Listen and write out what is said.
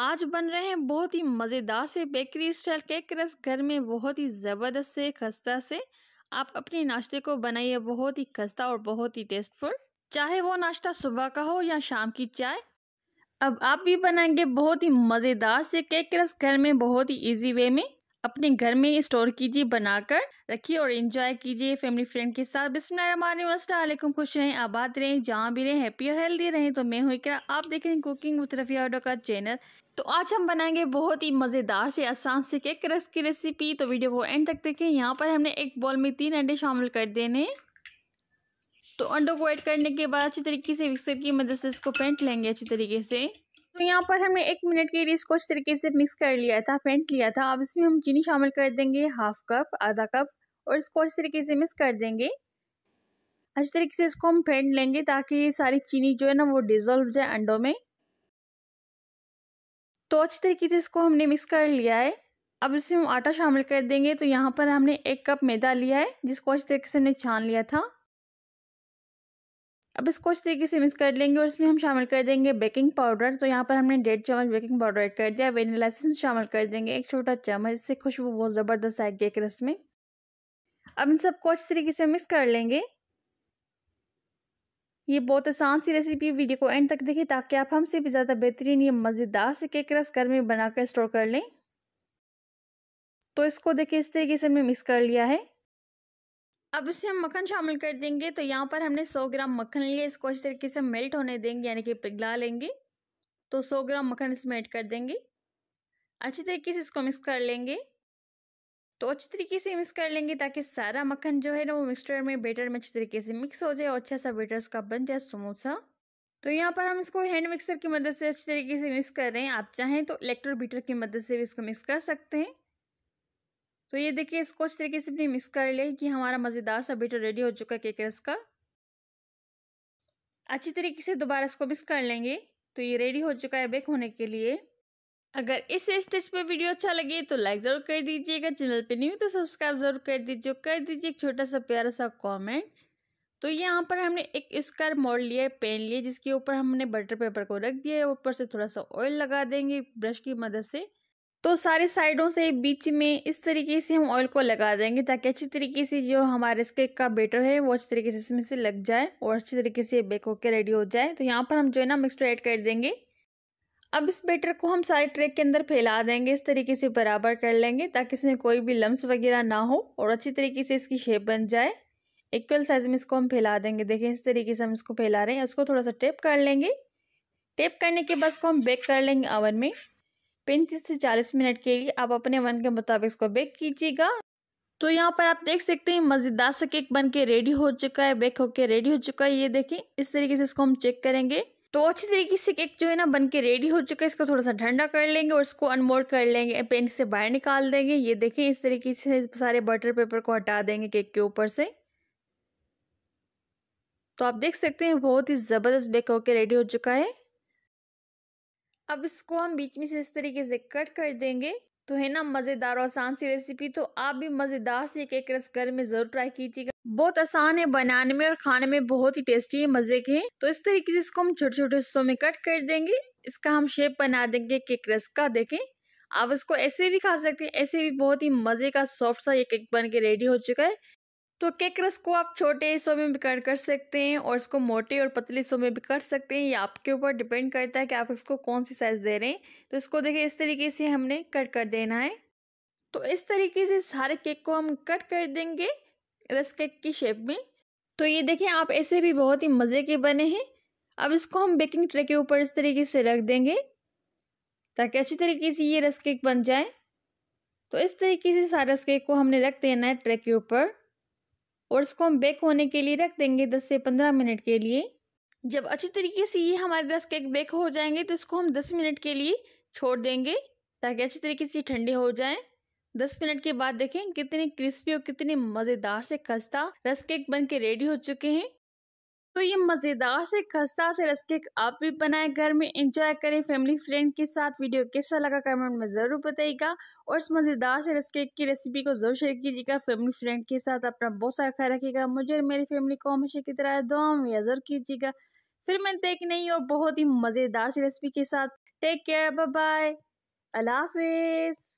आज बन रहे हैं बहुत ही मज़ेदार से बेकरी स्टाइल केक रस घर में बहुत ही ज़बरदस्त से खस्ता से आप अपने नाश्ते को बनाइए बहुत ही खस्ता और बहुत ही टेस्टफुल चाहे वो नाश्ता सुबह का हो या शाम की चाय अब आप भी बनाएंगे बहुत ही मज़ेदार से केक रस घर में बहुत ही इजी वे में अपने घर में स्टोर कीजिए बनाकर रखिए और इन्जॉय कीजिए फैमिली फ्रेंड के साथ बिस्मिल्लाम खुश रहें आबाद रहें जहाँ भी रहें हैप्पी और हेल्दी रहें तो मैं हुई क्या आप देख रहे हैं कुकिंग विथ रफ़ी ऑडो का चैनल तो आज हम बनाएंगे बहुत ही मज़ेदार से आसान से केक रस की रेसिपी तो वीडियो को एंड तक देखें यहाँ पर हमने एक बॉल में तीन अंडे शामिल कर देने तो अंडों को ऐड करने के बाद अच्छी तरीके से मिक्सर की मदद से इसको पेंट लेंगे अच्छी तरीके से तो यहाँ पर हमें एक मिनट के लिए इसको अच्छे तरीके से मिक्स कर लिया था फेंट लिया था अब इसमें हम चीनी शामिल कर देंगे हाफ कप आधा कप और इसको अच्छे तरीके से मिक्स कर देंगे अच्छे तरीके से इसको हम फेंट लेंगे ताकि सारी चीनी जो है ना वो डिज़ोल्व हो जाए अंडों में तो अच्छे तरीके से इसको हमने मिक्स कर लिया है अब इसमें हम आटा शामिल कर देंगे तो यहाँ पर हमने एक कप मैदा लिया है जिसको अच्छे तरीके से हमने छान लिया था अब इसको अच्छी तरीके से मिक्स कर लेंगे और इसमें हम शामिल कर देंगे बेकिंग पाउडर तो यहाँ पर हमने डेढ़ चम्मच बेकिंग पाउडर ऐड कर दिया वेनिला एसेंस शामिल कर देंगे एक छोटा चम्मच इससे खुशबू बहुत ज़बरदस्त आएगी एक रस में अब इन सबको अच्छी तरीके से मिक्स कर लेंगे ये बहुत आसान सी रेसिपी वीडियो को एंड तक देखें ताकि आप हमसे भी ज़्यादा बेहतरीन ये मज़ेदार से केक रस घर में बनाकर स्टोर कर लें तो इसको देखिए इस तरीके से हमने मिक्स कर लिया है अब इसे हम मक्खन शामिल कर देंगे तो यहाँ पर हमने 100 ग्राम मक्खन लिए इसको अच्छी तरीके से मेल्ट होने देंगे यानी कि पिघला लेंगे तो 100 ग्राम मक्खन इसमें ऐड कर देंगे अच्छी तरीके से इसको मिक्स कर लेंगे तो अच्छी तरीके से मिक्स कर लेंगे ताकि सारा मक्खन जो है ना वो मिक्सचर में बेटर में अच्छी तरीके से मिक्स हो जाए और अच्छा सा बेटर उसका बन जाए समोसा तो यहाँ पर हम इसको हैंड मिक्सर की मदद से अच्छी तरीके से मिक्स कर रहे हैं आप चाहें तो इलेक्ट्रो बीटर की मदद से भी इसको मिक्स कर सकते हैं तो ये देखिए इसको इस तरीके से अपनी मिक्स कर ले कि हमारा मज़ेदार सा बेटर रेडी हो चुका है केक रस का अच्छी तरीके से दोबारा इसको मिक्स कर लेंगे तो ये रेडी हो चुका है बेक होने के लिए अगर इस स्टेज पे वीडियो अच्छा लगे तो लाइक ज़रूर कर दीजिएगा चैनल पे नहीं हो तो सब्सक्राइब ज़रूर कर दीजिए कर दीजिए एक छोटा सा प्यारा सा कमेंट तो यहाँ पर हमने एक स्क्वायर मोड़ लिया है पेन लिया जिसके ऊपर हमने बटर पेपर को रख दिया है ऊपर से थोड़ा सा ऑयल लगा देंगे ब्रश की मदद से तो सारे साइडों से बीच में इस तरीके से हम ऑयल को लगा देंगे ताकि अच्छी तरीके से जो हमारे इस केक का बेटर है वो अच्छी तरीके से इसमें से लग जाए और अच्छी तरीके से बेक होकर रेडी हो जाए तो यहाँ पर हम जो है ना मिक्सचर ऐड कर देंगे अब इस बेटर को हम सारे ट्रे के अंदर फैला देंगे इस तरीके से बराबर कर लेंगे ताकि इसमें कोई भी लम्स वगैरह ना हो और अच्छी तरीके से इसकी शेप बन जाए इक्वल साइज़ में इसको हम फैला देंगे देखें इस तरीके से हम इसको फैला रहे हैं इसको थोड़ा सा टेप कर लेंगे टेप करने के बाद इसको हम बेक कर लेंगे अवन में पैंतीस से चालीस मिनट के लिए आप अपने मन के मुताबिक इसको बेक कीजिएगा तो यहाँ पर आप देख सकते हैं मज़ेदार सा केक बन के रेडी हो चुका है बेक होके रेडी हो चुका है ये देखें इस तरीके से इसको हम चेक करेंगे तो अच्छी तरीके से केक जो है ना बन के रेडी हो चुका है इसको थोड़ा सा ठंडा कर लेंगे और इसको अनमोल्ड कर लेंगे पेन से बाहर निकाल देंगे ये देखें इस तरीके से सारे बटर पेपर को हटा देंगे केक के ऊपर से तो आप देख सकते हैं बहुत ही ज़बरदस्त बेक होके रेडी हो चुका है अब इसको हम बीच में से इस तरीके से कट कर देंगे तो है ना मज़ेदार और आसान सी रेसिपी तो आप भी मज़ेदार से केक रस घर में ज़रूर ट्राई कीजिएगा बहुत आसान है बनाने में और खाने में बहुत ही टेस्टी है मज़े के हैं तो इस तरीके से इसको हम छोटे छोटे हिस्सों में कट कर देंगे इसका हम शेप बना देंगे केक रस का देखें आप इसको ऐसे भी खा सकते हैं ऐसे भी बहुत ही मज़े का सॉफ्ट सा ये केक बन के रेडी हो चुका है तो केकरस को आप छोटे हिस्सों में भी कट कर सकते हैं और इसको मोटे और पतले हिस्सों में भी कट सकते हैं ये आपके ऊपर डिपेंड करता है कि आप इसको कौन सी साइज़ दे रहे हैं तो इसको देखिए इस तरीके से हमने कट कर देना है तो इस तरीके से सारे केक को हम कट कर देंगे रस केक की शेप में तो ये देखें आप ऐसे भी बहुत ही मज़े के बने हैं अब इसको हम बेकिंग ट्रे के ऊपर इस तरीके से रख देंगे ताकि अच्छी तरीके से ये रस केक बन जाए तो इस तरीके से सारे रस केक को हमने रख देना है ट्रे के ऊपर और इसको हम बेक होने के लिए रख देंगे 10 से 15 मिनट के लिए जब अच्छी तरीके से ये हमारे रस केक बेक हो जाएंगे तो इसको हम 10 मिनट के लिए छोड़ देंगे ताकि अच्छी तरीके से ठंडे हो जाएं दस मिनट के बाद देखें कितने क्रिस्पी और कितने मज़ेदार से खस्ता रस केक बन के रेडी हो चुके हैं तो ये मज़ेदार से खस्ता से रस केक आप भी बनाएं घर में इंजॉय करें फैमिली फ्रेंड के साथ वीडियो कैसा लगा कमेंट में ज़रूर बताइएगा और इस मज़ेदार से रस केक की रेसिपी को ज़रूर शेयर कीजिएगा फैमिली फ्रेंड के साथ अपना बहुत सारा ख्याल रखिएगा मुझे और मेरी फैमिली को हमेशा की तरह दुआ में ज़रूर कीजिएगा फिर मैं देख नहीं और बहुत ही मज़ेदार सी रेसिपी के साथ टेक केयर बाय अल्लाह हाफिज़